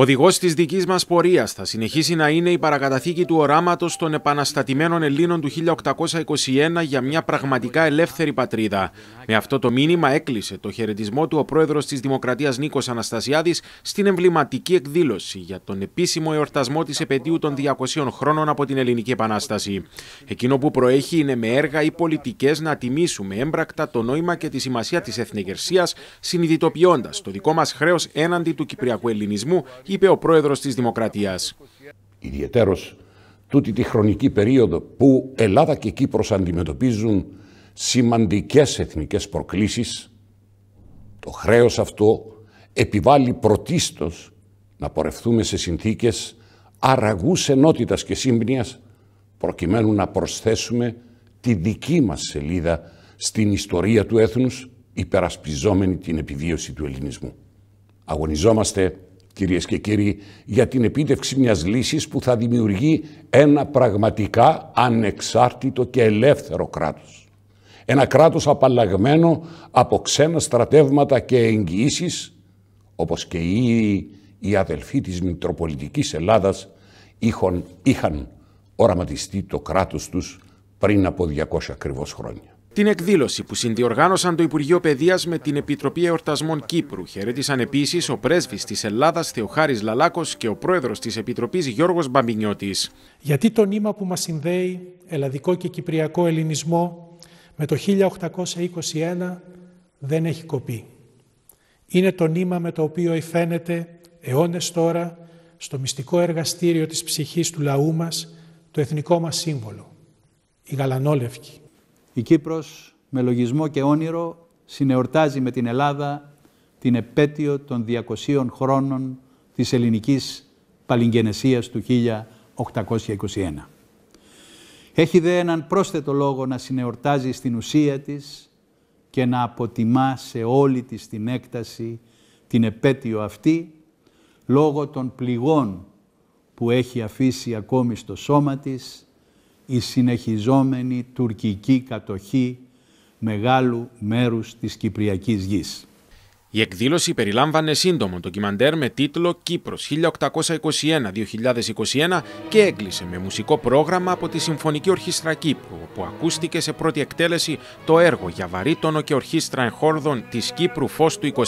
Οδηγός της δικής μας πορείας θα συνεχίσει να είναι η παρακαταθήκη του οράματος των επαναστατημένων Ελλήνων του 1821 για μια πραγματικά ελεύθερη πατρίδα. Με αυτό το μήνυμα έκλεισε το χαιρετισμό του ο πρόεδρος της Δημοκρατίας Νίκος Αναστασιάδης στην εμβληματική εκδήλωση για τον επίσημο εορτασμό της επαιτίου των 200 χρόνων από την Ελληνική Επανάσταση. Εκείνο που προέχει είναι με έργα ή πολιτικές να τιμήσουμε έμπρακτα το νόημα και τη σημασία της εθνικερσίας, συνειδητοποιώντας το δικό μας χρέος έναντι του Κυπριακού Ελληνισμού είπε ο πρόεδρος της Δημοκρατίας. Ιδιαιτέρως τούτη τη χρονική περίοδο που Ελλάδα και Κύπρος αντιμετωπίζουν σημαντικές εθνικές προκλήσεις, το χρέος αυτό επιβάλλει πρωτίστως να πορευτούμε σε συνθήκες αραγούς ενότητας και σύμπνοιας προκειμένου να προσθέσουμε τη δική μας σελίδα στην ιστορία του έθνους υπερασπιζόμενη την επιβίωση του ελληνισμού. Αγωνιζόμαστε κυρίες και κύριοι, για την επίτευξη μιας λύσης που θα δημιουργεί ένα πραγματικά ανεξάρτητο και ελεύθερο κράτος. Ένα κράτος απαλλαγμένο από ξένα στρατεύματα και εγγυήσεις, όπως και οι, οι αδελφοί της Μητροπολιτικής Ελλάδας είχαν, είχαν οραματιστεί το κράτος τους πριν από 200 ακριβώς χρόνια. Την εκδήλωση που συνδιοργάνωσαν το Υπουργείο Παιδείας με την Επιτροπή Εορτασμών Κύπρου χαιρέτησαν επίσης ο πρέσβης της Ελλάδας Θεοχάρης Λαλάκος και ο πρόεδρος της Επιτροπής Γιώργος Μπαμπινιώτης. Γιατί το νήμα που μας συνδέει ελλαδικό και κυπριακό ελληνισμό με το 1821 δεν έχει κοπεί. Είναι το νήμα με το οποίο υφαίνεται αιώνες τώρα στο μυστικό εργαστήριο της ψυχής του λαού μας το εθνικό μας σύμβολο, η γαλανόλευκη. Η Κύπρος με λογισμό και όνειρο συνεορτάζει με την Ελλάδα την επέτειο των 200 χρόνων της ελληνικής παλιγγενεσίας του 1821. Έχει δε έναν πρόσθετο λόγο να συνεορτάζει στην ουσία της και να αποτιμά σε όλη της την έκταση την επέτειο αυτή λόγω των πληγών που έχει αφήσει ακόμη στο σώμα της η συνεχιζόμενη τουρκική κατοχή μεγάλου μέρους της Κυπριακής γης. Η εκδήλωση περιλάμβανε σύντομο ντοκιμαντέρ με τίτλο «Κύπρος 1821-2021» και έκλεισε με μουσικό πρόγραμμα από τη Συμφωνική Ορχήστρα Κύπρου, που ακούστηκε σε πρώτη εκτέλεση το έργο για βαρύτονο και ορχήστρα εγχόρδων της Κύπρου Φως του 21.